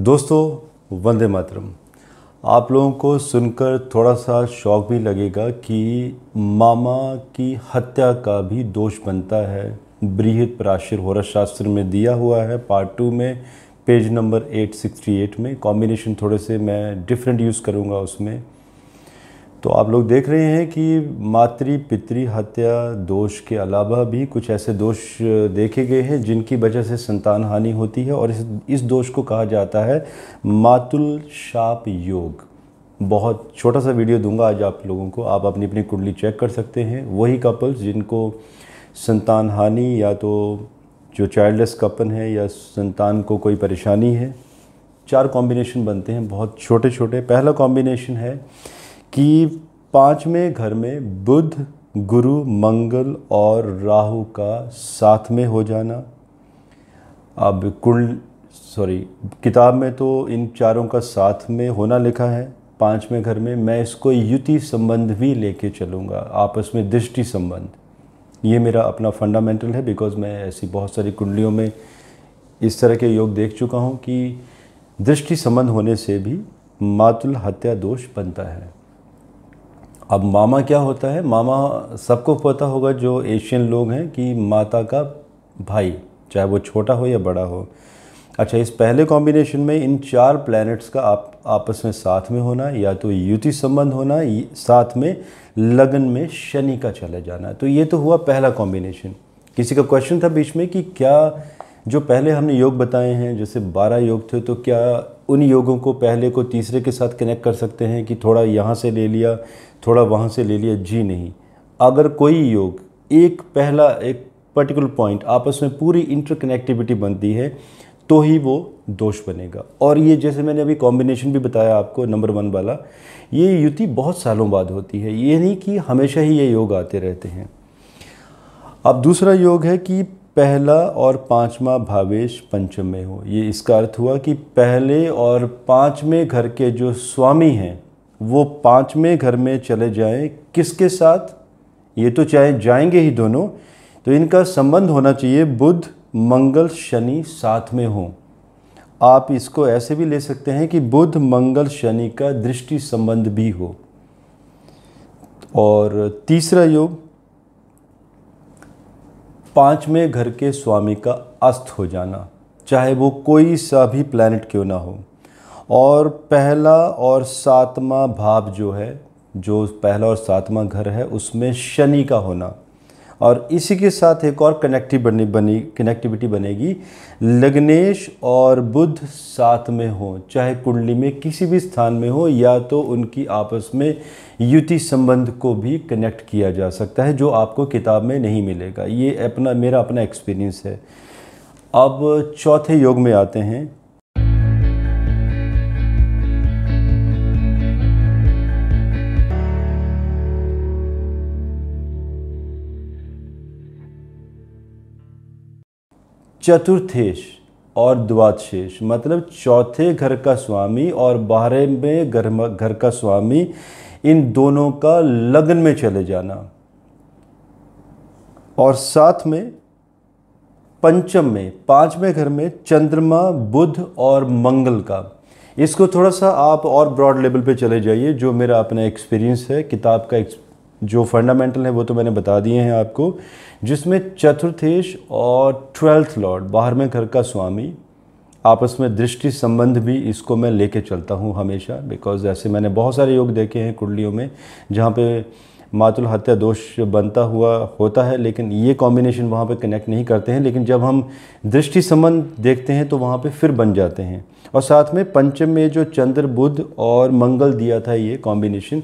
दोस्तों वंदे मातरम आप लोगों को सुनकर थोड़ा सा शौक भी लगेगा कि मामा की हत्या का भी दोष बनता है बृहद पराशिर होरा शास्त्र में दिया हुआ है पार्ट टू में पेज नंबर 868 में कॉम्बिनेशन थोड़े से मैं डिफरेंट यूज़ करूँगा उसमें तो आप लोग देख रहे हैं कि मातृ पितृ हत्या दोष के अलावा भी कुछ ऐसे दोष देखे गए हैं जिनकी वजह से संतान हानि होती है और इस इस दोष को कहा जाता है मातुल शाप योग बहुत छोटा सा वीडियो दूंगा आज आप लोगों को आप अपनी अपनी कुंडली चेक कर सकते हैं वही कपल्स जिनको संतान हानि या तो जो चाइल्डलेस कपल है या संतान को कोई परेशानी है चार कॉम्बिनेशन बनते हैं बहुत छोटे छोटे पहला कॉम्बिनेशन है कि पांचवें घर में बुध गुरु मंगल और राहु का साथ में हो जाना अब कुंड सॉरी किताब में तो इन चारों का साथ में होना लिखा है पांचवें घर में मैं इसको युति संबंध भी लेके चलूँगा आपस में दृष्टि संबंध ये मेरा अपना फंडामेंटल है बिकॉज मैं ऐसी बहुत सारी कुंडलियों में इस तरह के योग देख चुका हूँ कि दृष्टि संबंध होने से भी मातुल हत्या दोष बनता है अब मामा क्या होता है मामा सबको पता होगा जो एशियन लोग हैं कि माता का भाई चाहे वो छोटा हो या बड़ा हो अच्छा इस पहले कॉम्बिनेशन में इन चार प्लैनेट्स का आप आपस में साथ में होना या तो युति संबंध होना साथ में लगन में शनि का चले जाना तो ये तो हुआ पहला कॉम्बिनेशन किसी का क्वेश्चन था बीच में कि क्या जो पहले हमने योग बताए हैं जैसे बारह योग थे तो क्या उन योगों को पहले को तीसरे के साथ कनेक्ट कर सकते हैं कि थोड़ा यहाँ से ले लिया थोड़ा वहाँ से ले लिया जी नहीं अगर कोई योग एक पहला एक पर्टिकुलर पॉइंट आपस में पूरी इंटरकनेक्टिविटी बनती है तो ही वो दोष बनेगा और ये जैसे मैंने अभी कॉम्बिनेशन भी बताया आपको नंबर वन वाला ये युति बहुत सालों बाद होती है ये नहीं कि हमेशा ही ये योग आते रहते हैं अब दूसरा योग है कि पहला और पांचवा भावेश पंचम में हो ये इसका अर्थ हुआ कि पहले और पांचवें घर के जो स्वामी हैं वो पांचवें घर में चले जाएं किसके साथ ये तो चाहे जाएंगे ही दोनों तो इनका संबंध होना चाहिए बुध मंगल शनि साथ में हो आप इसको ऐसे भी ले सकते हैं कि बुध मंगल शनि का दृष्टि संबंध भी हो और तीसरा योग पाँचवें घर के स्वामी का अस्त हो जाना चाहे वो कोई सा भी प्लानट क्यों ना हो और पहला और सातवां भाव जो है जो पहला और सातवां घर है उसमें शनि का होना और इसी के साथ एक और कनेक्टिव बने बनी कनेक्टिविटी बनेगी लग्नेश और बुध साथ में हो चाहे कुंडली में किसी भी स्थान में हो या तो उनकी आपस में युति संबंध को भी कनेक्ट किया जा सकता है जो आपको किताब में नहीं मिलेगा ये अपना मेरा अपना एक्सपीरियंस है अब चौथे योग में आते हैं चतुर्थेश और द्वादशेश मतलब चौथे घर का स्वामी और बारह में घर घर का स्वामी इन दोनों का लगन में चले जाना और साथ में पंचम में पांचवें घर में चंद्रमा बुध और मंगल का इसको थोड़ा सा आप और ब्रॉड लेवल पे चले जाइए जो मेरा अपना एक्सपीरियंस है किताब का जो फंडामेंटल हैं वो तो मैंने बता दिए हैं आपको जिसमें चतुर्थेश और ट्वेल्थ लॉर्ड बाहर में घर का स्वामी आपस में दृष्टि संबंध भी इसको मैं लेके चलता हूँ हमेशा बिकॉज ऐसे मैंने बहुत सारे योग देखे हैं कुंडलियों में जहाँ पे मातुल हत्या दोष बनता हुआ होता है लेकिन ये कॉम्बिनेशन वहाँ पे कनेक्ट नहीं करते हैं लेकिन जब हम दृष्टि संबंध देखते हैं तो वहाँ पे फिर बन जाते हैं और साथ में पंचम में जो चंद्र बुध और मंगल दिया था ये कॉम्बिनेशन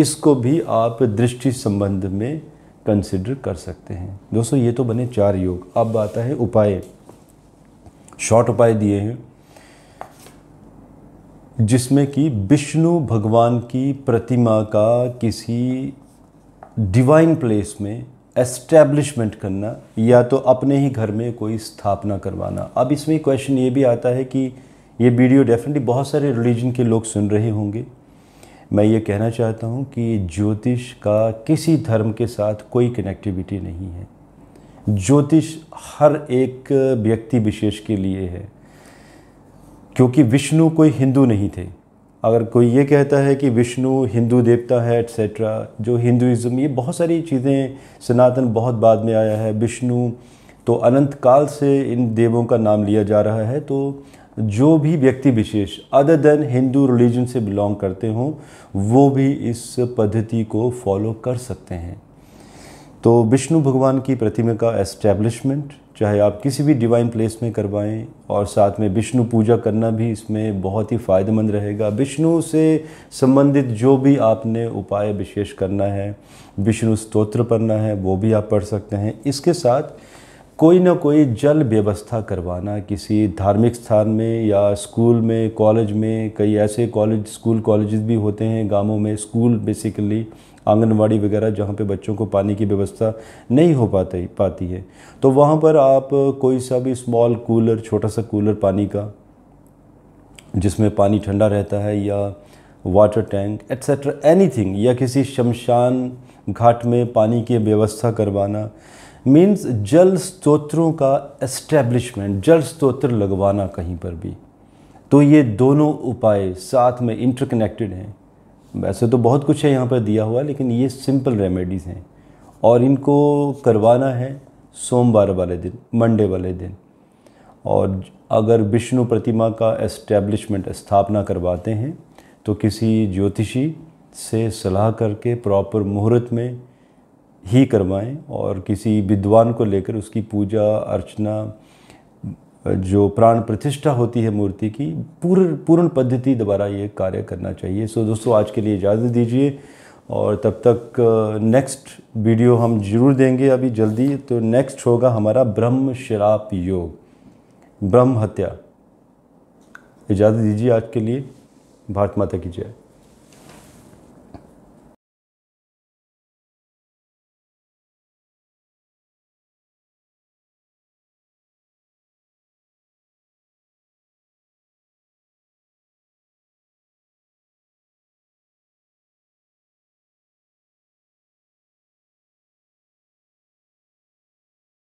इसको भी आप दृष्टि संबंध में कंसिडर कर सकते हैं दोस्तों ये तो बने चार योग अब आता है उपाय शॉर्ट उपाय दिए हैं जिसमें कि विष्णु भगवान की प्रतिमा का किसी डिवाइन प्लेस में एस्टैब्लिशमेंट करना या तो अपने ही घर में कोई स्थापना करवाना अब इसमें क्वेश्चन ये भी आता है कि ये वीडियो डेफिनेटली बहुत सारे रिलीजन के लोग सुन रहे होंगे मैं ये कहना चाहता हूँ कि ज्योतिष का किसी धर्म के साथ कोई कनेक्टिविटी नहीं है ज्योतिष हर एक व्यक्ति विशेष के लिए है क्योंकि विष्णु कोई हिंदू नहीं थे अगर कोई ये कहता है कि विष्णु हिंदू देवता है एट्सेट्रा जो हिंदुज़म ये बहुत सारी चीज़ें सनातन बहुत बाद में आया है विष्णु तो अनंत काल से इन देवों का नाम लिया जा रहा है तो जो भी व्यक्ति विशेष अदर देन हिंदू रिलीजन से बिलोंग करते हों वो भी इस पद्धति को फॉलो कर सकते हैं तो विष्णु भगवान की प्रतिमा का एस्टेब्लिशमेंट चाहे आप किसी भी डिवाइन प्लेस में करवाएं और साथ में विष्णु पूजा करना भी इसमें बहुत ही फ़ायदेमंद रहेगा विष्णु से संबंधित जो भी आपने उपाय विशेष करना है विष्णु स्तोत्र पढ़ना है वो भी आप पढ़ सकते हैं इसके साथ कोई ना कोई जल व्यवस्था करवाना किसी धार्मिक स्थान में या स्कूल में कॉलेज में कई ऐसे कॉलेज स्कूल कॉलेजेस भी होते हैं गांवों में स्कूल बेसिकली आंगनवाड़ी वगैरह जहाँ पे बच्चों को पानी की व्यवस्था नहीं हो पाती पाती है तो वहाँ पर आप कोई सा भी स्मॉल कूलर छोटा सा कूलर पानी का जिसमें पानी ठंडा रहता है या वाटर टैंक एट्सट्रा एनी या किसी शमशान घाट में पानी की व्यवस्था करवाना मीन्स जल स्त्रोत्रों का एस्टेब्लिशमेंट जल स्त्रोत्र लगवाना कहीं पर भी तो ये दोनों उपाय साथ में इंटरकनेक्टेड हैं वैसे तो बहुत कुछ है यहाँ पर दिया हुआ लेकिन ये सिंपल रेमेडीज़ हैं और इनको करवाना है सोमवार वाले दिन मंडे वाले दिन और अगर विष्णु प्रतिमा का एस्टेब्लिशमेंट स्थापना करवाते हैं तो किसी ज्योतिषी से सलाह करके प्रॉपर मुहूर्त में ही करवाएं और किसी विद्वान को लेकर उसकी पूजा अर्चना जो प्राण प्रतिष्ठा होती है मूर्ति की पूर, पूर्ण पद्धति द्वारा ये कार्य करना चाहिए सो दोस्तों आज के लिए इजाज़त दीजिए और तब तक नेक्स्ट uh, वीडियो हम जरूर देंगे अभी जल्दी तो नेक्स्ट होगा हमारा ब्रह्म शराप योग ब्रह्म हत्या इजाज़त दीजिए आज के लिए भारत माता की जय